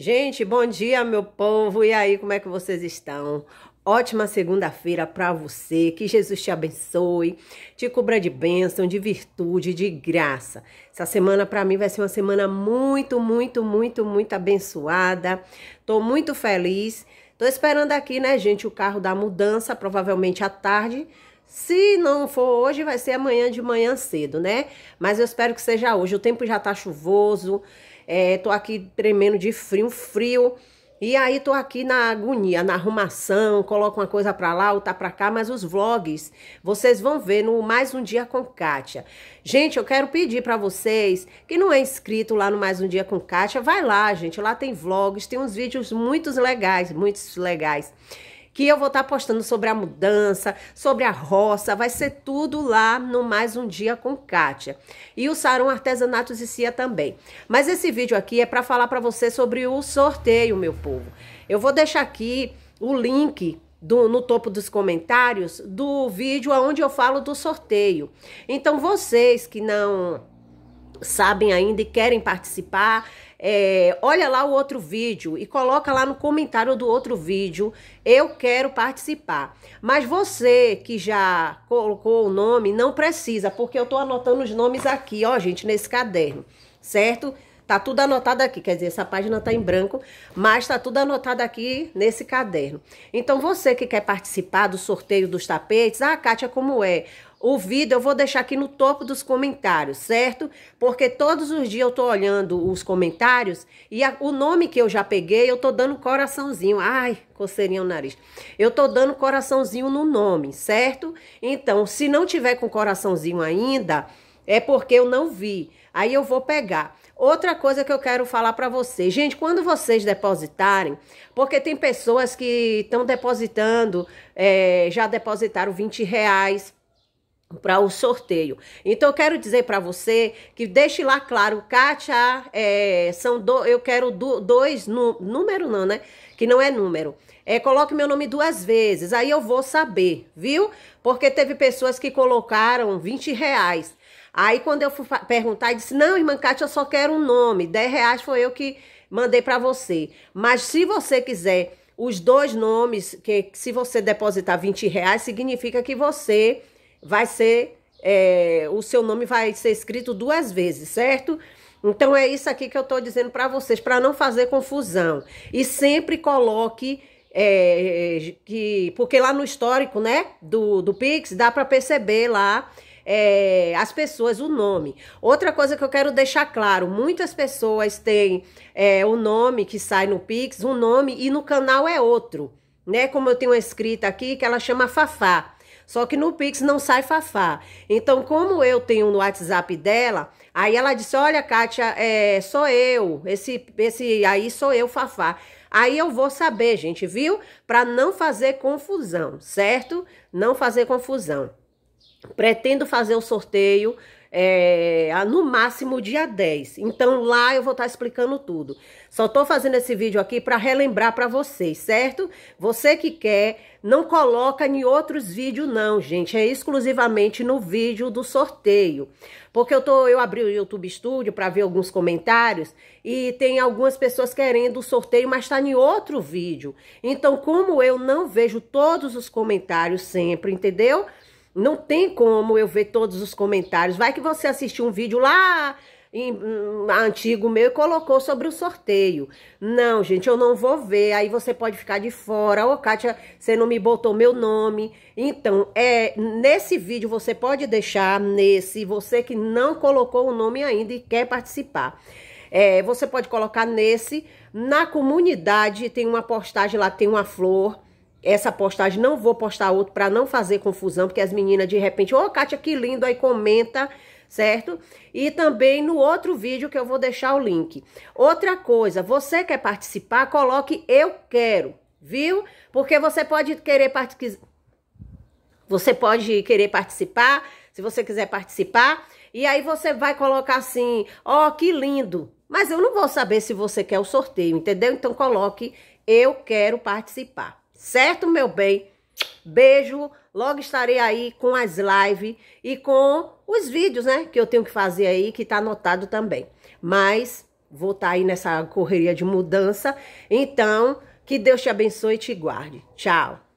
Gente, bom dia, meu povo. E aí, como é que vocês estão? Ótima segunda-feira para você. Que Jesus te abençoe, te cubra de bênção, de virtude, de graça. Essa semana para mim vai ser uma semana muito, muito, muito, muito abençoada. Tô muito feliz. Tô esperando aqui, né, gente, o carro da mudança, provavelmente à tarde. Se não for hoje, vai ser amanhã de manhã cedo, né? Mas eu espero que seja hoje. O tempo já tá chuvoso é, tô aqui tremendo de frio, frio. E aí tô aqui na agonia, na arrumação, coloco uma coisa para lá, outra para cá, mas os vlogs vocês vão ver no Mais um Dia com Kátia. Gente, eu quero pedir para vocês que não é inscrito lá no Mais um Dia com Kátia, vai lá, gente, lá tem vlogs, tem uns vídeos muito legais, muitos legais que eu vou estar tá postando sobre a mudança, sobre a roça, vai ser tudo lá no Mais Um Dia com Kátia. E o Sarum Artesanatos e Cia também. Mas esse vídeo aqui é para falar para você sobre o sorteio, meu povo. Eu vou deixar aqui o link do, no topo dos comentários do vídeo onde eu falo do sorteio. Então, vocês que não sabem ainda e querem participar, é, olha lá o outro vídeo e coloca lá no comentário do outro vídeo, eu quero participar. Mas você que já colocou o nome, não precisa, porque eu estou anotando os nomes aqui, ó, gente, nesse caderno, certo? Tá tudo anotado aqui, quer dizer, essa página tá em branco, mas tá tudo anotado aqui nesse caderno. Então você que quer participar do sorteio dos tapetes, ah, Kátia, como é? O vídeo eu vou deixar aqui no topo dos comentários, certo? Porque todos os dias eu tô olhando os comentários e a, o nome que eu já peguei, eu tô dando coraçãozinho. Ai, coceirinha no nariz. Eu tô dando coraçãozinho no nome, certo? Então, se não tiver com coraçãozinho ainda, é porque eu não vi. Aí eu vou pegar. Outra coisa que eu quero falar para vocês. Gente, quando vocês depositarem, porque tem pessoas que estão depositando, é, já depositaram 20 reais, para o sorteio. Então eu quero dizer para você que deixe lá claro, Kátia, é, são do, eu quero do, dois no número não, né? Que não é número. É, coloque meu nome duas vezes, aí eu vou saber, viu? Porque teve pessoas que colocaram 20 reais. Aí quando eu fui perguntar, disse, não, irmã Kátia, eu só quero um nome. 10 reais foi eu que mandei para você. Mas se você quiser os dois nomes, que se você depositar 20 reais, significa que você vai ser, é, o seu nome vai ser escrito duas vezes, certo? Então é isso aqui que eu estou dizendo para vocês, para não fazer confusão. E sempre coloque é, que, porque lá no histórico, né, do, do Pix, dá para perceber lá é, as pessoas, o nome. Outra coisa que eu quero deixar claro: muitas pessoas têm é, o nome que sai no Pix, um nome, e no canal é outro, né? Como eu tenho escrito escrita aqui que ela chama Fafá. Só que no Pix não sai fafá. Então, como eu tenho no WhatsApp dela, aí ela disse: Olha, Kátia, é, sou eu. Esse, esse aí sou eu, fafá. Aí eu vou saber, gente, viu? Para não fazer confusão, certo? Não fazer confusão. Pretendo fazer o sorteio é, no máximo dia 10. Então lá eu vou estar tá explicando tudo. Só estou fazendo esse vídeo aqui para relembrar para vocês, certo? Você que quer, não coloca em outros vídeos não, gente. É exclusivamente no vídeo do sorteio. Porque eu, tô, eu abri o YouTube Studio para ver alguns comentários e tem algumas pessoas querendo o sorteio, mas está em outro vídeo. Então, como eu não vejo todos os comentários sempre, entendeu? Entendeu? Não tem como eu ver todos os comentários. Vai que você assistiu um vídeo lá em, um, antigo meu e colocou sobre o sorteio. Não, gente, eu não vou ver. Aí você pode ficar de fora. Ô, Kátia, você não me botou meu nome. Então, é nesse vídeo você pode deixar nesse. Você que não colocou o nome ainda e quer participar. É, você pode colocar nesse. Na comunidade tem uma postagem lá, tem uma flor essa postagem, não vou postar outro para não fazer confusão, porque as meninas de repente, ô oh, Kátia, que lindo, aí comenta, certo? E também no outro vídeo que eu vou deixar o link. Outra coisa, você quer participar, coloque eu quero, viu? Porque você pode querer participar, você pode querer participar, se você quiser participar, e aí você vai colocar assim, ó, oh, que lindo. Mas eu não vou saber se você quer o sorteio, entendeu? Então coloque eu quero participar. Certo, meu bem? Beijo. Logo estarei aí com as lives e com os vídeos, né? Que eu tenho que fazer aí, que tá anotado também. Mas vou estar tá aí nessa correria de mudança. Então, que Deus te abençoe e te guarde. Tchau.